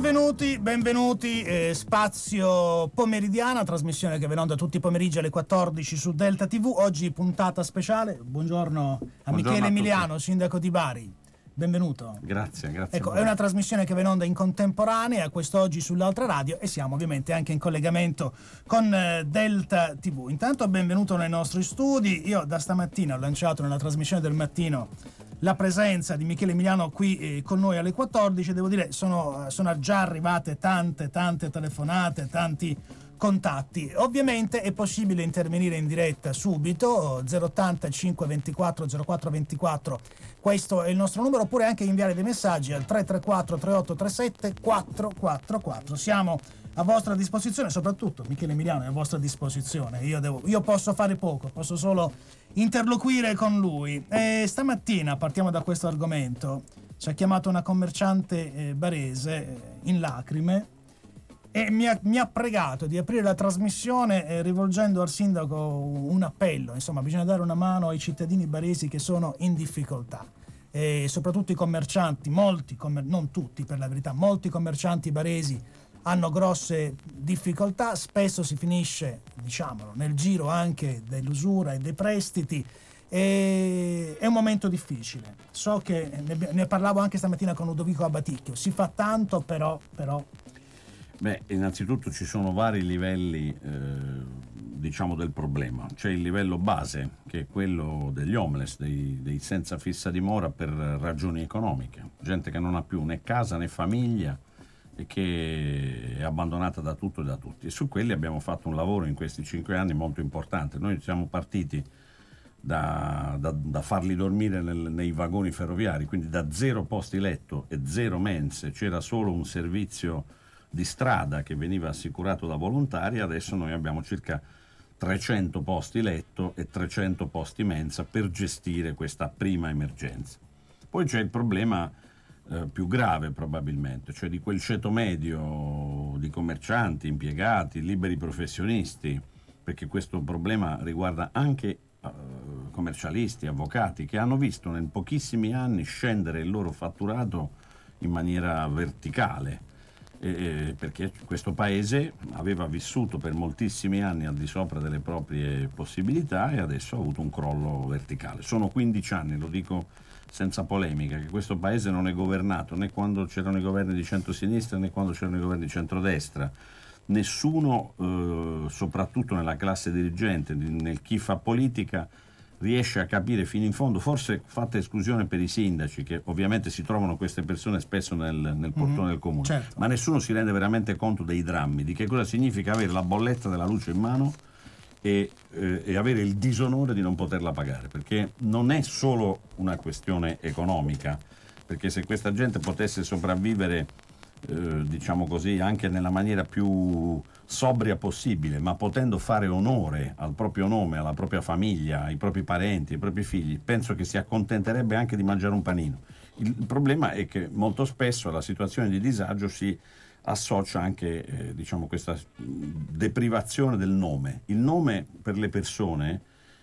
Benvenuti, benvenuti, eh, spazio pomeridiana, trasmissione che ve onda tutti i pomeriggi alle 14 su Delta TV, oggi puntata speciale, buongiorno a buongiorno Michele a Emiliano, sindaco di Bari benvenuto. Grazie, grazie. Ecco, è una trasmissione che va in onda in contemporanea, quest'oggi sull'altra radio e siamo ovviamente anche in collegamento con eh, Delta TV. Intanto benvenuto nei nostri studi, io da stamattina ho lanciato nella trasmissione del mattino la presenza di Michele Emiliano qui eh, con noi alle 14, devo dire sono, eh, sono già arrivate tante, tante telefonate, tanti contatti. Ovviamente è possibile intervenire in diretta subito 080 524 0424. Questo è il nostro numero oppure anche inviare dei messaggi al 334 3837 444. Siamo a vostra disposizione, soprattutto Michele Emiliano è a vostra disposizione. Io, devo, io posso fare poco, posso solo interloquire con lui. E stamattina partiamo da questo argomento. Ci ha chiamato una commerciante eh, barese eh, in lacrime e mi ha, mi ha, pregato di aprire la trasmissione eh, rivolgendo al sindaco un appello, insomma bisogna dare una mano ai cittadini baresi che sono in difficoltà. E soprattutto i commercianti, molti, commer- non tutti per la verità, molti commercianti baresi hanno grosse difficoltà, spesso si finisce, diciamolo, nel giro anche dell'usura e dei prestiti. E è un momento difficile. So che ne, ne parlavo anche stamattina con Ludovico Abaticchio, si fa tanto però, però Beh, innanzitutto ci sono vari livelli eh, diciamo del problema. C'è il livello base, che è quello degli homeless, dei, dei, senza fissa dimora per ragioni economiche. Gente che non ha più né casa né famiglia e che è abbandonata da tutto e da tutti. E su quelli abbiamo fatto un lavoro in questi cinque anni molto importante. Noi siamo partiti da, da, da farli dormire nel, nei vagoni ferroviari, quindi da zero posti letto e zero mense, c'era solo un servizio di strada che veniva assicurato da volontari, adesso noi abbiamo circa 300 posti letto e 300 posti mensa per gestire questa prima emergenza. Poi c'è il problema eh, più grave probabilmente, cioè di quel ceto medio di commercianti, impiegati, liberi professionisti, perché questo problema riguarda anche eh, commercialisti, avvocati, che hanno visto in pochissimi anni scendere il loro fatturato in maniera verticale eh, perché questo paese aveva vissuto per moltissimi anni al di sopra delle proprie possibilità e adesso ha avuto un crollo verticale. Sono 15 anni, lo dico senza polemica, che questo paese non è governato né quando c'erano i governi di centro-sinistra né quando c'erano i governi di centrodestra. Nessuno, eh, soprattutto nella classe dirigente, nel chi fa politica, riesce a capire fino in fondo, forse fatta esclusione per i sindaci, che ovviamente si trovano queste persone spesso nel, nel mhm, portone mm-hmm, del comune, certo. ma nessuno si rende veramente conto dei drammi, di che cosa significa avere la bolletta della luce in mano e, eh, e avere il disonore di non poterla pagare, perché non è solo una questione economica, perché se questa gente potesse sopravvivere, eh, diciamo così, anche nella maniera più sobria possibile, ma potendo fare onore al proprio nome, alla propria famiglia, ai propri parenti, ai propri figli, penso che si accontenterebbe anche di mangiare un panino. Il problema è che molto spesso alla situazione di disagio si associa anche eh, diciamo, questa deprivazione del nome. Il nome per le persone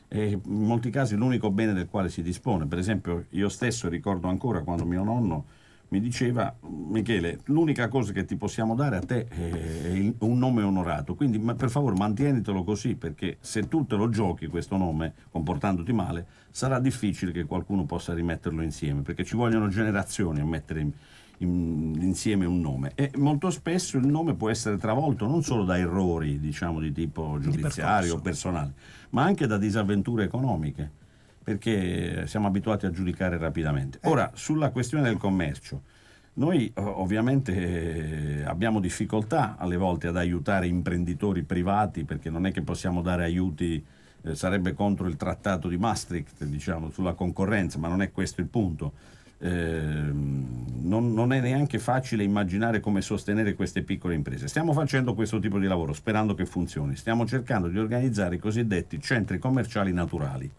è in molti casi l'unico bene del quale si dispone. Per esempio io stesso ricordo ancora quando mio nonno mi diceva Michele, l'unica cosa che ti possiamo dare a te è un nome onorato, quindi per favore mantienitelo così perché se tu te lo giochi questo nome comportandoti male sarà difficile che qualcuno possa rimetterlo insieme perché ci vogliono generazioni a mettere in, in, insieme un nome e molto spesso il nome può essere travolto non solo da errori diciamo di tipo giudiziario o personale ma anche da disavventure economiche perché siamo abituati a giudicare rapidamente. Eh. Ora, sulla questione del commercio, noi eh, ovviamente eh, abbiamo difficoltà alle volte ad aiutare imprenditori privati perché non è che possiamo dare aiuti, eh, sarebbe contro il trattato di Maastricht, diciamo, sulla concorrenza, ma non è questo il punto. Eh, non, non, è neanche facile immaginare come sostenere queste piccole imprese. Stiamo facendo questo tipo di lavoro sperando che funzioni. Stiamo cercando di organizzare i cosiddetti centri commerciali naturali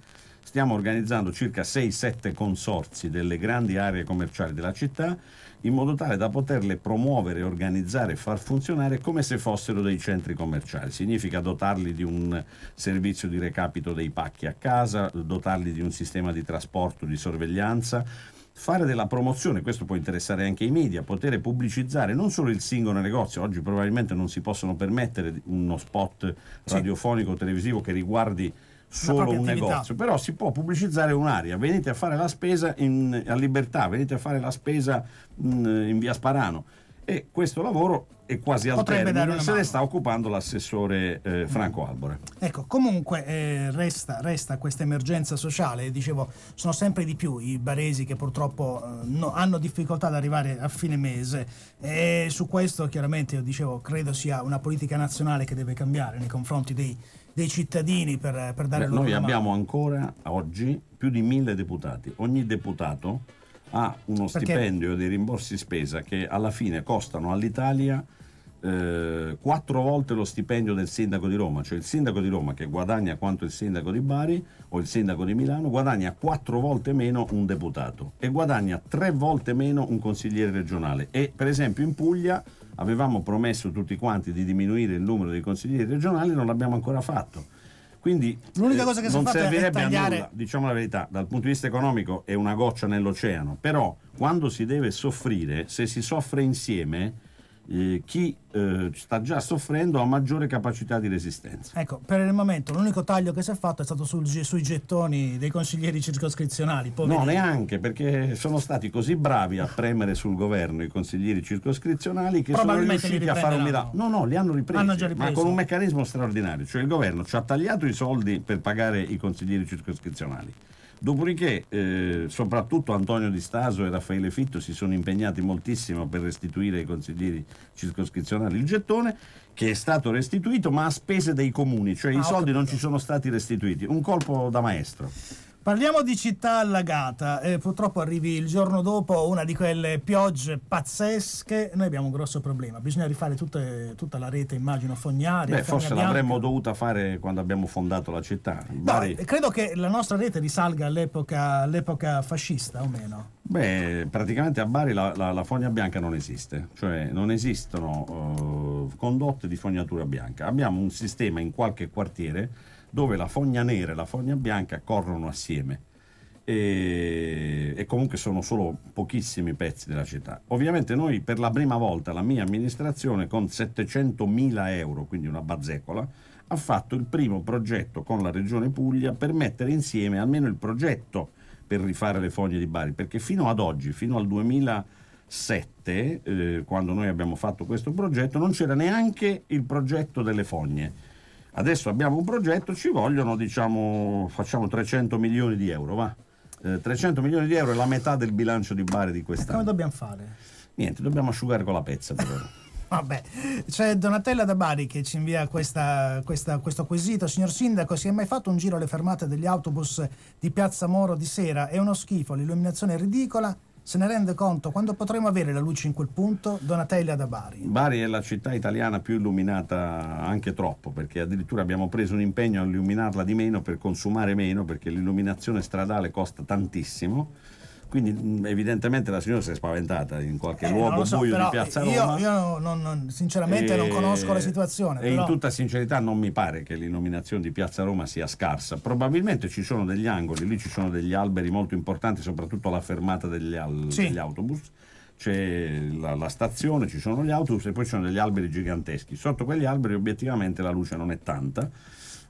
stiamo organizzando circa 6-7 consorzi delle grandi aree commerciali della città in modo tale da poterle promuovere, organizzare e far funzionare come se fossero dei centri commerciali. Significa dotarli di un servizio di recapito dei pacchi a casa, dotarli di un sistema di trasporto, di sorveglianza, fare della promozione, questo può interessare anche i media, poter pubblicizzare non solo il singolo negozio, oggi probabilmente non si possono permettere uno spot radiofonico o televisivo che riguardi solo un negozio, però si può pubblicizzare un'area, venite a fare la spesa in, a libertà, venite a fare la spesa mh, in via Sparano e questo lavoro è quasi al Potrebbe termine, se ne sta occupando l'assessore eh, Franco Albore. Ecco, comunque eh, resta, resta questa emergenza sociale, dicevo, sono sempre di più i baresi che purtroppo eh, no, hanno difficoltà ad arrivare a fine mese e su questo chiaramente io dicevo credo sia una politica nazionale che deve cambiare nei confronti dei, dei cittadini per, per dare Beh, loro Noi abbiamo ancora oggi più di mille deputati, ogni deputato ha uno Perché... stipendio di rimborsi spesa che alla fine costano all'Italia eh, quattro volte lo stipendio del sindaco di Roma, cioè il sindaco di Roma che guadagna quanto il sindaco di Bari o il sindaco di Milano guadagna quattro volte meno un deputato e guadagna tre volte meno un consigliere regionale e per esempio in Puglia avevamo promesso tutti quanti di diminuire il numero dei consiglieri regionali non l'abbiamo ancora fatto quindi l'unica eh, cosa che eh, si non servirebbe tagliare... a nulla, diciamo la verità, dal punto di vista economico è una goccia nell'oceano, però quando si deve soffrire, se si soffre insieme, eh, chi eh, sta già soffrendo ha maggiore capacità di resistenza. Ecco, per il momento l'unico taglio che si è fatto è stato sul, sui gettoni dei consiglieri circoscrizionali. Poveri. No, neanche, perché sono stati così bravi a premere sul governo i consiglieri circoscrizionali che sono riusciti a fare un miracolo. No, no, li hanno ripresi, hanno già ripresi, ma con un meccanismo straordinario. Cioè il governo ci ha tagliato i soldi per pagare i consiglieri circoscrizionali Dopodiché, eh, soprattutto Antonio Di Staso e Raffaele Fitto si sono impegnati moltissimo per restituire ai consiglieri circoscrizionali il gettone, che è stato restituito ma a spese dei comuni, cioè ah, i soldi non ci sono stati restituiti. Un colpo da maestro. Parliamo di città allagata, eh, purtroppo arrivi il giorno dopo una di quelle piogge pazzesche, noi abbiamo un grosso problema, bisogna rifare tutte, tutta la rete immagino fognaria. Beh, forse bianca. l'avremmo dovuta fare quando abbiamo fondato la città. Bari... Eh, credo che la nostra rete risalga all'epoca, all'epoca fascista o meno. Beh, praticamente a Bari la, la, la, fogna bianca non esiste, cioè non esistono uh, condotte di fognatura bianca. Abbiamo un sistema in qualche quartiere dove la fogna nera e la fogna bianca corrono assieme e, e comunque sono solo pochissimi pezzi della città. Ovviamente noi per la prima volta la mia amministrazione con 700.000 euro, quindi una bazzecola, ha fatto il primo progetto con la Regione Puglia per mettere insieme almeno il progetto per rifare le fogne di Bari, perché fino ad oggi, fino al 2007, eh, quando noi abbiamo fatto questo progetto, non c'era neanche il progetto delle fogne Adesso abbiamo un progetto, ci vogliono, diciamo, facciamo 300 milioni di euro, va. Eh, 300 milioni di euro è la metà del bilancio di Bari di quest'anno. E come dobbiamo fare? Niente, dobbiamo asciugare con la pezza però. Vabbè, c'è Donatella da Bari che ci invia questa, questa, questo quesito. Signor Sindaco, si è mai fatto un giro alle fermate degli autobus di Piazza Moro di sera? È uno schifo, l'illuminazione è ridicola, se ne rende conto quando potremo avere la luce in quel punto, Donatella da Bari. Bari è la città italiana più illuminata anche troppo, perché addirittura abbiamo preso un impegno a illuminarla di meno per consumare meno, perché l'illuminazione stradale costa tantissimo quindi mm, evidentemente la signora si è spaventata in qualche eh, luogo so, buio di Piazza eh, Roma. Io, io non, non, sinceramente e, non eh, conosco la situazione. E però... in tutta sincerità non mi pare che l'illuminazione di Piazza Roma sia scarsa. Probabilmente ci sono degli angoli, lì ci sono degli alberi molto importanti, soprattutto alla fermata degli, al- sì. degli autobus c'è la, la, stazione, ci sono gli autobus e poi ci sono degli alberi giganteschi. Sotto quegli alberi obiettivamente la luce non è tanta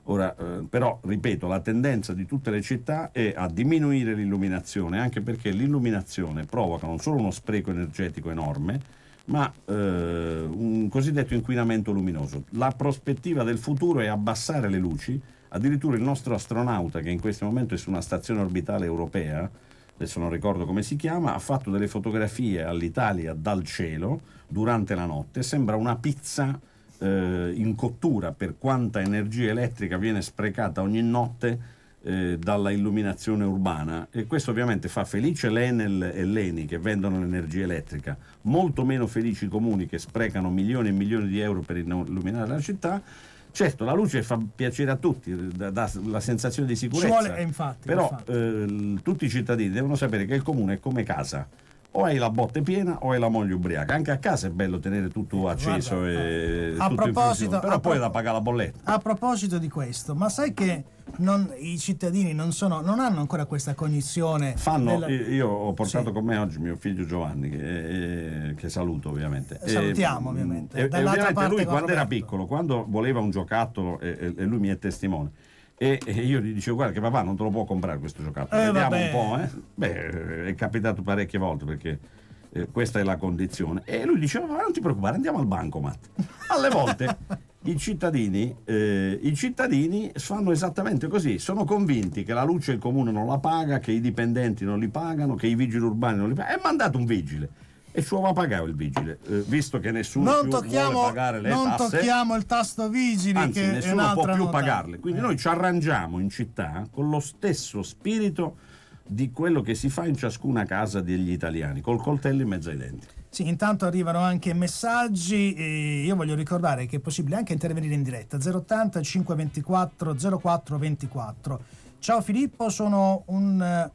Ora, eh, però, ripeto, la tendenza di tutte le città è a diminuire l'illuminazione, anche perché l'illuminazione provoca non solo uno spreco energetico enorme, ma eh, un cosiddetto inquinamento luminoso. La prospettiva del futuro è abbassare le luci, addirittura il nostro astronauta che in questo momento è su una stazione orbitale europea, adesso non ricordo come si chiama, ha fatto delle fotografie all'Italia dal cielo durante la notte, sembra una pizza eh, in cottura per quanta energia elettrica viene sprecata ogni notte eh, dalla illuminazione urbana e questo ovviamente fa felice l'Enel e l'Eni che vendono l'energia elettrica, molto meno felici i comuni che sprecano milioni e milioni di euro per illuminare la città Certo, la luce fa piacere a tutti, dà la sensazione di sicurezza. Ci vuole, infatti, però infatti. Eh, tutti i cittadini devono sapere che il comune è come casa o hai la botte piena o hai la moglie ubriaca. Anche a casa è bello tenere tutto eh, acceso Guarda, e eh, a tutto proposito, però a poi pro- da pagare la bolletta. A proposito di questo, ma sai che non, i cittadini non, sono, non, hanno ancora questa cognizione. Fanno, della... io ho portato sì. con me oggi mio figlio Giovanni, che, eh, che saluto ovviamente. Salutiamo e, ovviamente. E, e ovviamente lui quando Roberto. era piccolo, quando voleva un giocattolo, e, e lui mi è testimone, e, e io gli dicevo, guarda che papà non te lo può comprare questo giocattolo, eh, vediamo vabbè. un po', eh. Beh, è capitato parecchie volte perché eh, questa è la condizione. E lui diceva, ma non ti preoccupare, andiamo al bancomat. Alle volte i cittadini, eh, i cittadini, fanno esattamente così, sono convinti che la luce il comune non la paga, che i dipendenti non li pagano, che i vigili urbani non li pagano. È mandato un vigile e suo va a pagare il vigile, eh, visto che nessuno non più vuole pagare le non tasse. Non tocchiamo il tasto vigile anzi, che nessuno può più notata. pagarle. Quindi eh. noi ci arrangiamo in città con lo stesso spirito di quello che si fa in ciascuna casa degli italiani, col coltello in mezzo ai denti. Sì, intanto arrivano anche messaggi e io voglio ricordare che è possibile anche intervenire in diretta 080 524 04 24. Ciao Filippo, sono un eh,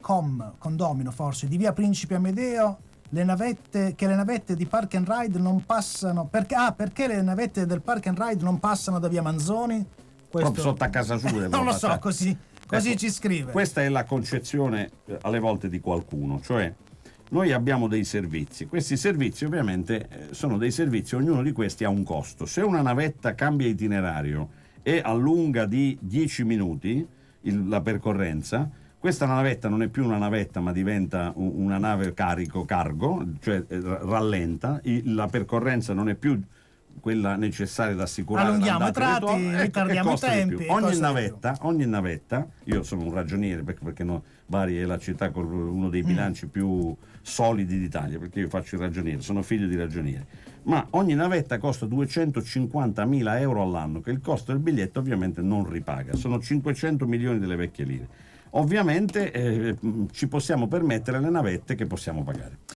com, condomino forse, di via Principe Amedeo le navette, che le navette di Park and Ride non passano. Perché, ah, perché le navette del Park and Ride non passano da via Manzoni? Questo... Proprio sotto a casa sua. non lo so, così, così ecco, ci scrive. Questa è la concezione eh, alle volte di qualcuno, cioè noi abbiamo dei servizi. Questi servizi ovviamente eh, sono dei servizi, ognuno di questi ha un costo. Se una navetta cambia itinerario e allunga di 10 minuti il, la percorrenza, questa navetta non è più una navetta, ma diventa una nave carico cargo, cioè eh, rallenta, la percorrenza non è più quella necessaria ad assicurare allunghiamo i tratti, ecco, e, ritardiamo i tempi ogni navetta, ogni navetta io sono un ragioniere perché, perché no, Bari è la città con uno dei mm. bilanci mm. più solidi d'Italia perché io faccio il ragioniere, sono figlio di ragioniere ma ogni navetta costa 250.000 euro all'anno che il costo del biglietto ovviamente non ripaga sono 500 milioni delle vecchie lire ovviamente eh, ci possiamo permettere le navette che possiamo pagare.